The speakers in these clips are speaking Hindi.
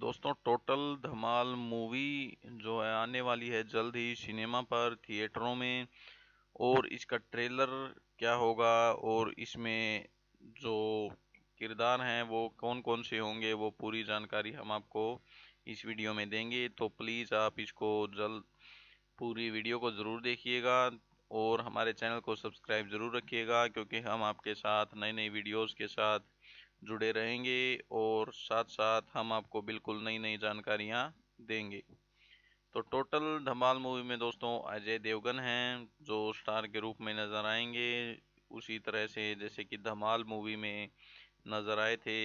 दोस्तों टोटल धमाल मूवी जो है आने वाली है जल्द ही सिनेमा पर थिएटरों में और इसका ट्रेलर क्या होगा और इसमें जो किरदार हैं वो कौन कौन से होंगे वो पूरी जानकारी हम आपको इस वीडियो में देंगे तो प्लीज़ आप इसको जल्द पूरी वीडियो को ज़रूर देखिएगा और हमारे चैनल को सब्सक्राइब ज़रूर रखिएगा क्योंकि हम आपके साथ नई नई वीडियोज़ के साथ जुड़े रहेंगे और साथ साथ हम आपको बिल्कुल नई नई जानकारियाँ देंगे तो टोटल धमाल मूवी में दोस्तों अजय देवगन हैं जो स्टार के रूप में नज़र आएंगे उसी तरह से जैसे कि धमाल मूवी में नज़र आए थे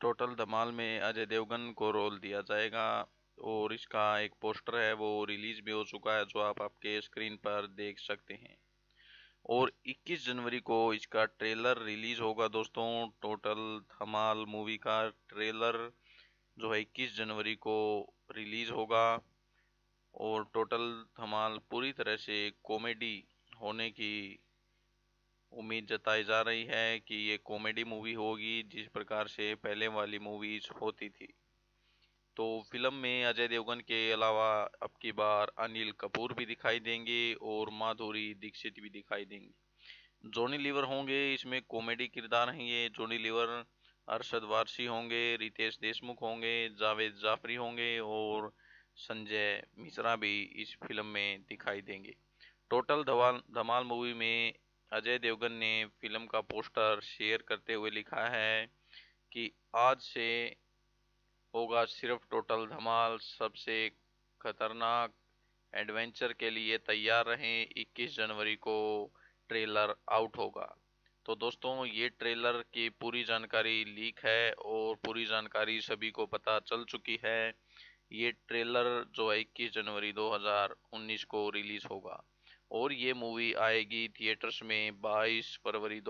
टोटल धमाल में अजय देवगन को रोल दिया जाएगा और इसका एक पोस्टर है वो रिलीज भी हो चुका है जो आप आपके स्क्रीन पर देख सकते हैं और 21 जनवरी को इसका ट्रेलर रिलीज होगा दोस्तों टोटल धमाल मूवी का ट्रेलर जो है 21 जनवरी को रिलीज होगा और टोटल धमाल पूरी तरह से कॉमेडी होने की उम्मीद जताई जा रही है कि ये कॉमेडी मूवी होगी जिस प्रकार से पहले वाली मूवीज होती थी तो फिल्म में अजय देवगन के अलावा अब की बार अनिल कपूर भी दिखाई देंगे और माधुरी दीक्षित भी दिखाई देंगी जोनी लीवर होंगे इसमें कॉमेडी किरदार हैं ये जोनी लीवर अरशद वारसी होंगे रितेश देशमुख होंगे जावेद जाफरी होंगे और संजय मिश्रा भी इस फिल्म में दिखाई देंगे टोटल धमाल धमाल मूवी में अजय देवगन ने फिल्म का पोस्टर शेयर करते हुए लिखा है कि आज से होगा सिर्फ टोटल धमाल सबसे खतरनाक एडवेंचर के लिए तैयार रहें 21 जनवरी को ट्रेलर आउट होगा तो दोस्तों ये ट्रेलर की पूरी जानकारी लीक है और पूरी जानकारी सभी को पता चल चुकी है ये ट्रेलर जो है इक्कीस जनवरी 2019 को रिलीज़ होगा और ये मूवी आएगी थिएटर्स में 22 फरवरी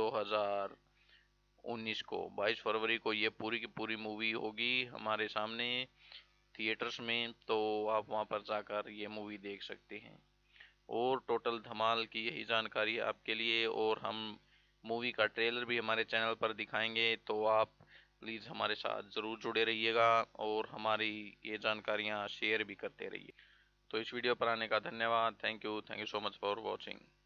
19 को 22 फरवरी को ये पूरी की पूरी मूवी होगी हमारे सामने थिएटर्स में तो आप वहाँ पर जाकर ये मूवी देख सकते हैं और टोटल धमाल की यही जानकारी आपके लिए और हम मूवी का ट्रेलर भी हमारे चैनल पर दिखाएंगे तो आप प्लीज़ हमारे साथ ज़रूर जुड़े रहिएगा और हमारी ये जानकारियाँ शेयर भी करते रहिए तो इस वीडियो पर आने का धन्यवाद thank you thank you so much for watching